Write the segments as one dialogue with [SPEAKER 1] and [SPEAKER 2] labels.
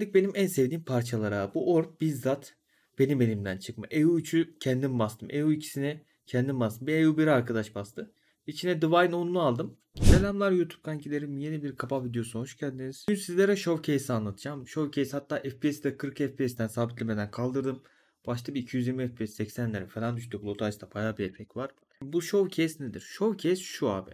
[SPEAKER 1] benim en sevdiğim parçalara. Bu orb bizzat benim elimden çıkma. EU3'ü kendim bastım. EU2'sine kendim bastım. Bir EU1'e arkadaş bastı. İçine Divine On'unu aldım. Selamlar YouTube kankilerim. Yeni bir kapa videosu hoş geldiniz. Bugün sizlere Showcase anlatacağım. Showcase hatta FPS'i de 40 FPS'ten sabitlemeden kaldırdım. Başta bir 220 FPS 80'lere falan düştü. Blotaj'da bayağı bir efekt var. Bu Showcase nedir? Showcase şu abi.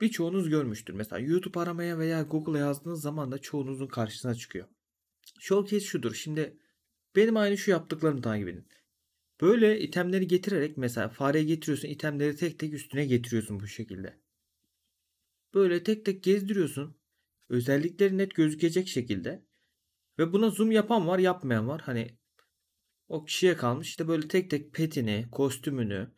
[SPEAKER 1] Birçoğunuz görmüştür. Mesela YouTube aramaya veya Google'a yazdığınız zaman da çoğunuzun karşısına çıkıyor. Showcase şudur. Şimdi benim aynı şu yaptıklarımı takip edin. Böyle itemleri getirerek mesela fareye getiriyorsun. itemleri tek tek üstüne getiriyorsun bu şekilde. Böyle tek tek gezdiriyorsun. Özellikleri net gözükecek şekilde. Ve buna zoom yapan var yapmayan var. Hani o kişiye kalmış. İşte böyle tek tek petini, kostümünü,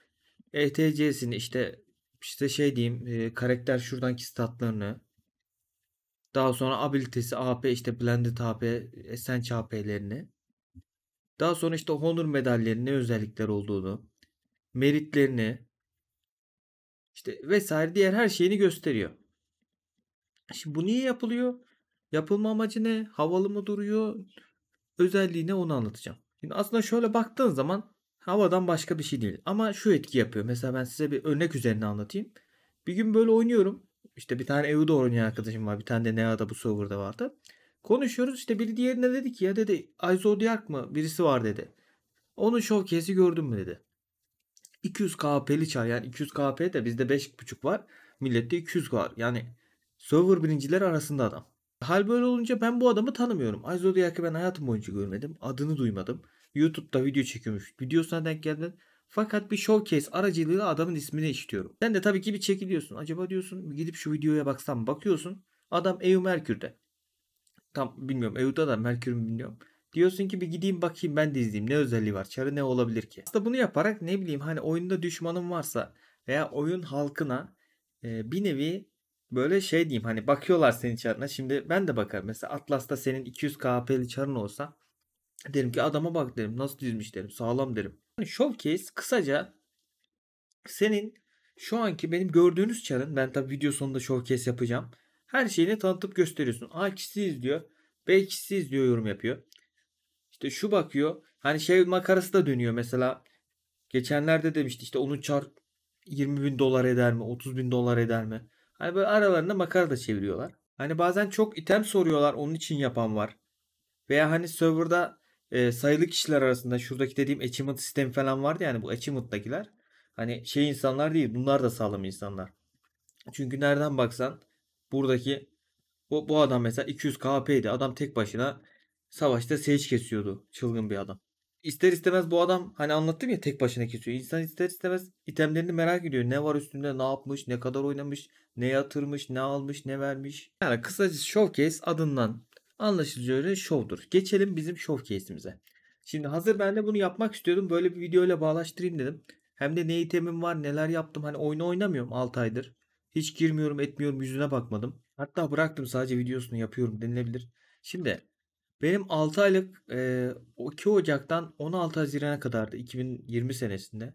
[SPEAKER 1] ETC'sini işte işte şey diyeyim e, karakter şuradanki statlarını daha sonra abilitesi AP işte blended AP, essence AP'lerini. Daha sonra işte honor medallerinin ne özellikler olduğunu, meritlerini işte vesaire diğer her şeyini gösteriyor. Şimdi bu niye yapılıyor? Yapılma amacı ne? Havalı mı duruyor? Özelliği ne onu anlatacağım. Şimdi aslında şöyle baktığın zaman havadan başka bir şey değil. Ama şu etki yapıyor. Mesela ben size bir örnek üzerine anlatayım. Bir gün böyle oynuyorum. İşte bir tane EU'da oynayan arkadaşım var. Bir tane de NEA'da bu serverda vardı. Konuşuyoruz işte biri diğerine dedi ki ya dedi Izodiac mı birisi var dedi. Onun showcase'i gördün mü dedi. 200 KP'li çar yani 200 KP de bizde 5.5 var. Millette 200 var. Yani server birinciler arasında adam. Hal böyle olunca ben bu adamı tanımıyorum. Izodiac'ı ben hayatım boyunca görmedim. Adını duymadım. YouTube'da video çekiyormuş. Videosuna denk geldim. Fakat bir showcase aracılığıyla adamın ismini işitiyorum. Sen de tabii ki bir çekiliyorsun. Acaba diyorsun gidip şu videoya baksam bakıyorsun. Adam EU Merkür'de. Tam bilmiyorum EU'da da Merkür bilmiyorum. Diyorsun ki bir gideyim bakayım ben de izleyeyim ne özelliği var çarı ne olabilir ki? Aslında bunu yaparak ne bileyim hani oyunda düşmanım varsa veya oyun halkına e, bir nevi böyle şey diyeyim hani bakıyorlar senin çarına. Şimdi ben de bakarım. Mesela Atlas'ta senin 200 KP'li çarın olsa Derim ki adama bak derim nasıl dizmiş derim sağlam derim. Yani showcase kısaca senin şu anki benim gördüğünüz çarın ben tabi video sonunda showcase yapacağım. Her şeyini tanıtıp gösteriyorsun. A kişisi izliyor. B kişisi izliyor yorum yapıyor. İşte şu bakıyor. Hani şey makarası da dönüyor mesela. Geçenlerde demişti işte onun çar 20 bin dolar eder mi? 30 bin dolar eder mi? Hani böyle aralarında makara da çeviriyorlar. Hani bazen çok item soruyorlar onun için yapan var. Veya hani serverda e, sayılı kişiler arasında şuradaki dediğim achievement sistemi falan vardı yani bu achievement'takiler hani şey insanlar değil bunlar da sağlam insanlar. Çünkü nereden baksan buradaki bu, bu adam mesela 200 KP'ydi. Adam tek başına savaşta seç kesiyordu. Çılgın bir adam. İster istemez bu adam hani anlattım ya tek başına kesiyor. İnsan ister istemez itemlerini merak ediyor. Ne var üstünde ne yapmış ne kadar oynamış ne yatırmış ne almış ne vermiş. Yani kısacası Showcase adından Anlaşılacağı üzere şovdur. Geçelim bizim şov case'imize. Şimdi hazır ben de bunu yapmak istiyordum. Böyle bir videoyla bağlaştırayım dedim. Hem de ne itemim var neler yaptım. Hani oyunu oynamıyorum 6 aydır. Hiç girmiyorum etmiyorum yüzüne bakmadım. Hatta bıraktım sadece videosunu yapıyorum denilebilir. Şimdi benim 6 aylık 2 e, Ocak'tan 16 Haziran'a kadardı 2020 senesinde.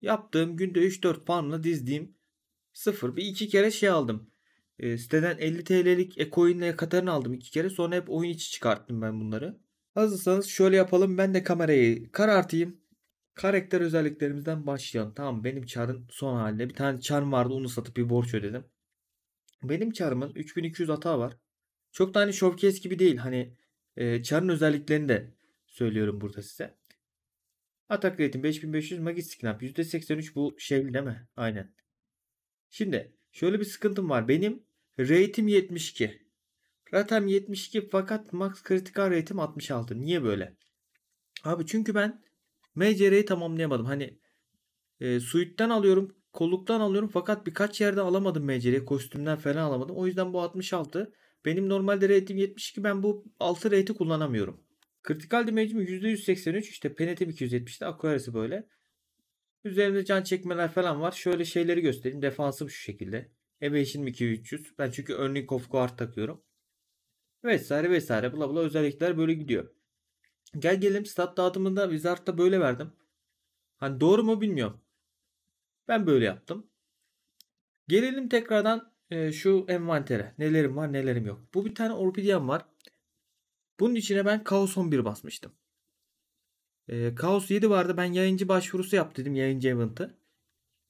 [SPEAKER 1] Yaptığım günde 3-4 farmla dizdiğim 0 bir iki kere şey aldım. E, siteden 50 TL'lik e-coin ile Katar'ın aldım iki kere. Sonra hep oyun içi çıkarttım ben bunları. Hazırsanız şöyle yapalım. Ben de kamerayı karartayım. Karakter özelliklerimizden başlayalım. Tamam benim çarın son haline. Bir tane çarm vardı onu satıp bir borç ödedim. Benim çarımın 3200 hata var. Çok da hani showcase gibi değil. Hani e, çarın özelliklerini de söylüyorum burada size. Atak rating 5500 Magic Snap %83 bu şey değil mi? Aynen. Şimdi şöyle bir sıkıntım var. Benim Rate'im 72. Ratem 72 fakat max kritikal rate'im 66. Niye böyle? Abi çünkü ben MCR'yi tamamlayamadım. Hani e, suite'den alıyorum, kolluktan alıyorum fakat birkaç yerden alamadım MCR'yi. Kostümden falan alamadım. O yüzden bu 66. Benim normalde rate'im 72. Ben bu 6 rate'i kullanamıyorum. Kritikal damage'im %183. İşte penetim 270'te. Aquarius'ı böyle. Üzerinde can çekmeler falan var. Şöyle şeyleri göstereyim. Defansım şu şekilde e 522 2300? Ben çünkü önlük of guard takıyorum. Vesaire vesaire bla bla özellikler böyle gidiyor. Gel gelelim stat dağıtımında Wizard'da böyle verdim. Hani doğru mu bilmiyorum. Ben böyle yaptım. Gelelim tekrardan e, şu envantere. Nelerim var nelerim yok. Bu bir tane Orpidian var. Bunun içine ben Kaos 11 basmıştım. E, Kaos 7 vardı. Ben yayıncı başvurusu yap dedim yayıncı event'ı.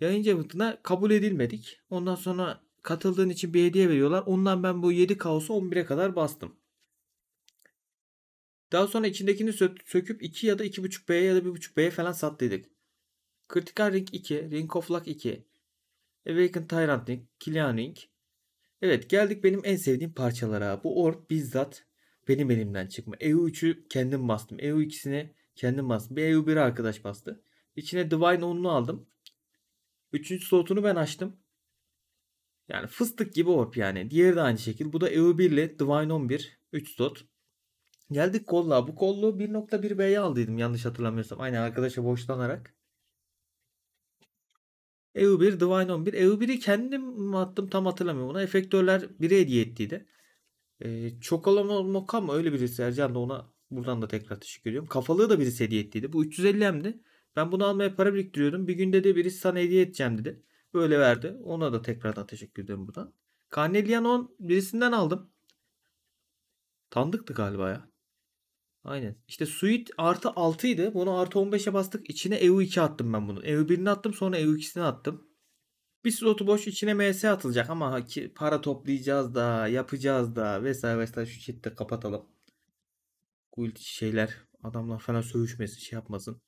[SPEAKER 1] Yayıncı event'ına kabul edilmedik. Ondan sonra katıldığın için bir hediye veriyorlar. Ondan ben bu 7 kaosu 11'e kadar bastım. Daha sonra içindekini söküp 2 ya da 2.5 B'ye ya da 1.5 B'ye falan sattıydık. Critical Ring 2, Ring of Luck 2, Awaken Tyrant Ring, Killian Ring. Evet geldik benim en sevdiğim parçalara. Bu orb bizzat benim elimden çıkma. EU3'ü kendim bastım. EU2'sini kendim bastım. Bir EU1'i arkadaş bastı. İçine Divine 10'unu aldım. Üçüncü slotunu ben açtım. Yani fıstık gibi orp yani. Diğeri de aynı şekil. Bu da EU1 ile Divine 11. 3 slot. Geldik kolla. Bu kollu 1.1B'ye aldıydım yanlış hatırlamıyorsam. Aynı arkadaşa borçlanarak. EU1, Divine 11. EU1'i kendim mi attım tam hatırlamıyorum. Ona efektörler biri hediye ettiydi. Ee, Çokolama Moka mı öyle birisi Ercan da ona buradan da tekrar teşekkür ediyorum. Kafalığı da birisi hediye ettiydi. Bu 350M'di. Ben bunu almaya para biriktiriyordum. Bir günde de birisi sana hediye edeceğim dedi. Böyle verdi. Ona da tekrardan teşekkür ederim buradan. Carnelian birisinden aldım. Tandıktı galiba ya. Aynen. İşte suit artı 6 idi. Bunu artı 15'e bastık. İçine EU2 attım ben bunu. EU1'ini attım sonra EU2'sini attım. Bir slotu boş içine MS atılacak ama para toplayacağız da yapacağız da vesaire vesaire şu chatte kapatalım. Guild şeyler adamlar falan sövüşmesin şey yapmasın.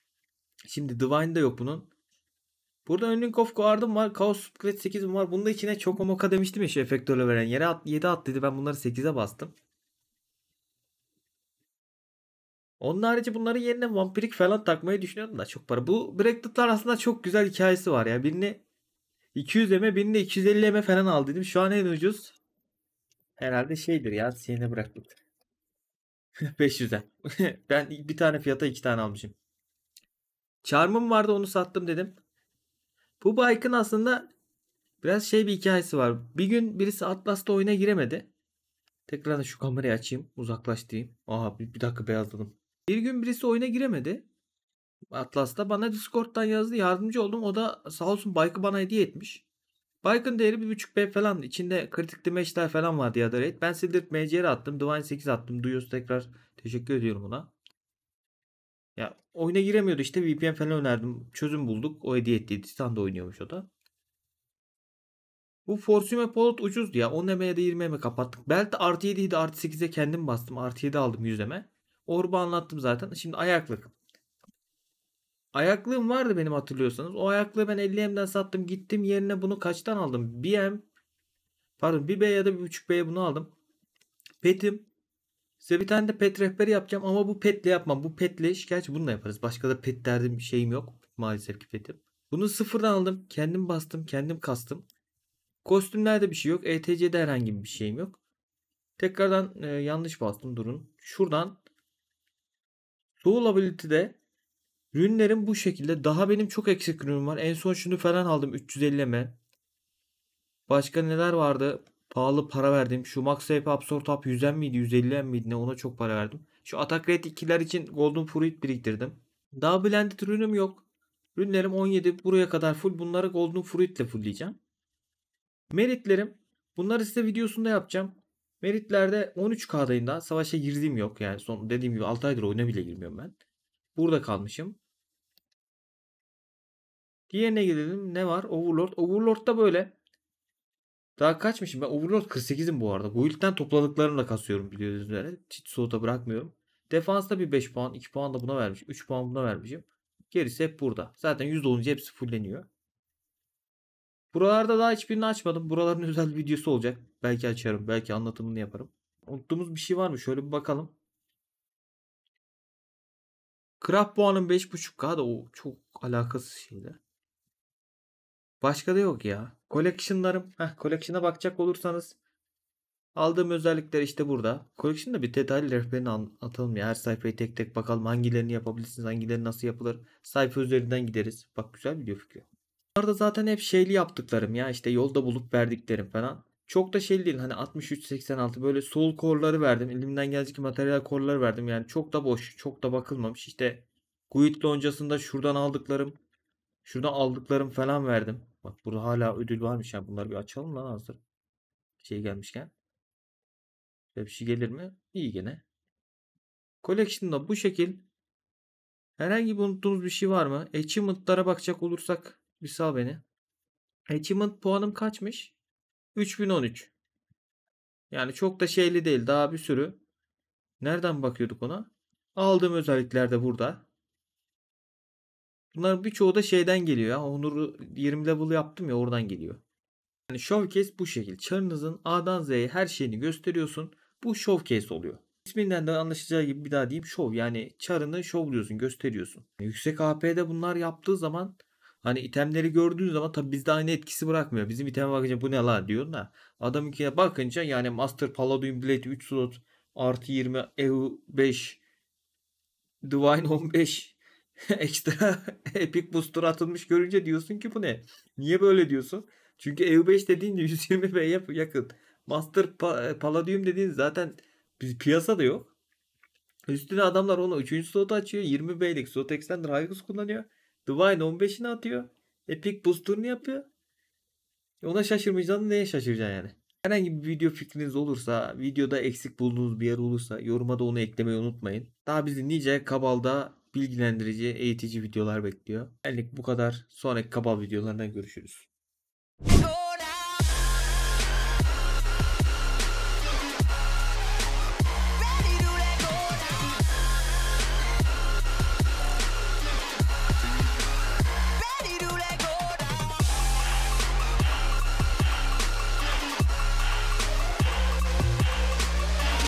[SPEAKER 1] Şimdi Divine'da yok bunun. Burada Önlünkov Guard'ım var. Chaos Secret 8'im var. Bunun içine çok moka demiştim ya şu efektörle veren yere at, 7 at dedi. Ben bunları 8'e bastım. Onun harici bunların yerine vampirik falan takmayı düşünüyordum da çok para. Bu Breakdat'lar aslında çok güzel hikayesi var ya. Birini 200 eme birini 250 eme falan aldıydım. Şu an en ucuz herhalde şeydir ya. Sene bıraktık. 500'e. ben bir tane fiyata iki tane almışım. Charm'ım vardı onu sattım dedim. Bu bike'ın aslında biraz şey bir hikayesi var. Bir gün birisi Atlas'ta oyuna giremedi. Tekrar şu kamerayı açayım. Uzaklaştırayım. Aha bir, bir dakika beyazladım. Bir gün birisi oyuna giremedi. Atlas'ta bana Discord'dan yazdı. Yardımcı oldum. O da sağ olsun bike'ı bana hediye etmiş. Bike'ın değeri buçuk b falan. İçinde kritik meşler falan vardı ya da raid. Ben Sildirt MCR attım. Divine 8 attım. Duyuyoruz tekrar. Teşekkür ediyorum ona. Ya oyuna giremiyordu işte VPN falan önerdim. Çözüm bulduk. O hediye etti. Titan'da oynuyormuş o da. Bu Forsume Polut ucuzdu ya. 10 emeğe de 20 eme kapattık. Belt artı 7 idi artı 8'e kendim bastım. Artı 7 aldım 100 eme. Orba anlattım zaten. Şimdi ayaklık. Ayaklığım vardı benim hatırlıyorsanız. O ayaklığı ben 50 m'den sattım. Gittim yerine bunu kaçtan aldım? 1 m, pardon 1 B ya da 1.5 B'ye bunu aldım. Petim Size bir tane de pet rehberi yapacağım ama bu petle yapmam. Bu petle iş gerçi bununla yaparız. Başka da pet derdim şeyim yok. Maalesef ki petim. Bunu sıfırdan aldım. Kendim bastım. Kendim kastım. Kostümlerde bir şey yok. ETC'de herhangi bir şeyim yok. Tekrardan e, yanlış bastım. Durun. Şuradan Soul Ability'de rünlerim bu şekilde. Daha benim çok eksik rünüm var. En son şunu falan aldım. 350 mi? Başka neler vardı? pahalı para verdim. Şu Max HP Absorb Top 100'en miydi 150'en miydi ne ona çok para verdim. Şu Attack Rate 2'ler için Golden Fruit biriktirdim. Daha Blended ürünüm yok. Ürünlerim 17 buraya kadar full. Bunları Golden Fruit ile fullleyeceğim. Meritlerim. Bunları size videosunda yapacağım. Meritlerde 13K'dayım daha. Savaşa girdiğim yok yani. Son dediğim gibi 6 aydır oyuna bile girmiyorum ben. Burada kalmışım. Diğerine gidelim. Ne var? Overlord. da böyle daha kaçmışım ben overload 48'im bu arada. Guild'den topladıklarımla kasıyorum biliyorsunuz üzere. Hiç soğuta bırakmıyorum. Defansta bir 5 puan 2 puan da buna vermiş, 3 puan buna vermişim. Gerisi hep burada. Zaten %10 olunca hepsi fulleniyor. Buralarda daha hiçbirini açmadım. Buraların özel videosu olacak. Belki açarım. Belki anlatımını yaparım. Unuttuğumuz bir şey var mı? Şöyle bir bakalım. Craft puanın 5.5k da o çok alakasız şeyler. Başka da yok ya. Collection'larım. Heh, collection'a bakacak olursanız aldığım özellikler işte burada. Collection'da bir detaylı rehberini anlatalım ya. Her sayfayı tek tek bakalım hangilerini yapabilirsiniz, hangileri nasıl yapılır. Sayfa üzerinden gideriz. Bak güzel video fikri. Bunlarda zaten hep şeyli yaptıklarım ya işte yolda bulup verdiklerim falan. Çok da şeyli değil hani 63-86 böyle sol korları verdim. Elimden gelecek materyal korları verdim. Yani çok da boş çok da bakılmamış. İşte Guit loncasında şuradan aldıklarım şuradan aldıklarım falan verdim. Bak burada hala ödül varmış yani bunları bir açalım lan hazır. Şey gelmişken. Böyle bir şey gelir mi? İyi gene. Collection'da bu şekil. Herhangi bir unuttuğumuz bir şey var mı? Achievement'lara bakacak olursak bir sal beni. Achievement puanım kaçmış? 3013. Yani çok da şeyli değil. Daha bir sürü. Nereden bakıyorduk ona? Aldığım özellikler de burada. Bunların birçoğu da şeyden geliyor ya. Onur 20 level yaptım ya oradan geliyor. Yani showcase bu şekil. Çarınızın A'dan Z'ye her şeyini gösteriyorsun. Bu showcase oluyor. İsminden de anlaşılacağı gibi bir daha diyeyim show. Yani çarını showluyorsun, gösteriyorsun. Yani yüksek AP'de bunlar yaptığı zaman hani itemleri gördüğün zaman tabi bizde aynı etkisi bırakmıyor. Bizim iteme bakınca bu ne la diyorsun da. Adamınkine bakınca yani Master Paladin Blade 3 slot artı 20 EU 5 Divine 15 ekstra Epic Booster atılmış görünce diyorsun ki bu ne? Niye böyle diyorsun? Çünkü EU5 dediğin 120 B'ye yakın. Master pa- e, Palladium dediğin zaten piyasada yok. Üstüne adamlar ona 3. slot açıyor. 20 B'lik slot extender Hygus kullanıyor. Divine 15'ini atıyor. Epic Booster'ını yapıyor. Ona şaşırmayacağını neye şaşıracaksın yani? Herhangi bir video fikriniz olursa, videoda eksik bulduğunuz bir yer olursa yoruma da onu eklemeyi unutmayın. Daha bizi nice kabalda bilgilendirici, eğitici videolar bekliyor. Benlik bu kadar. Sonraki kabal videolarında görüşürüz.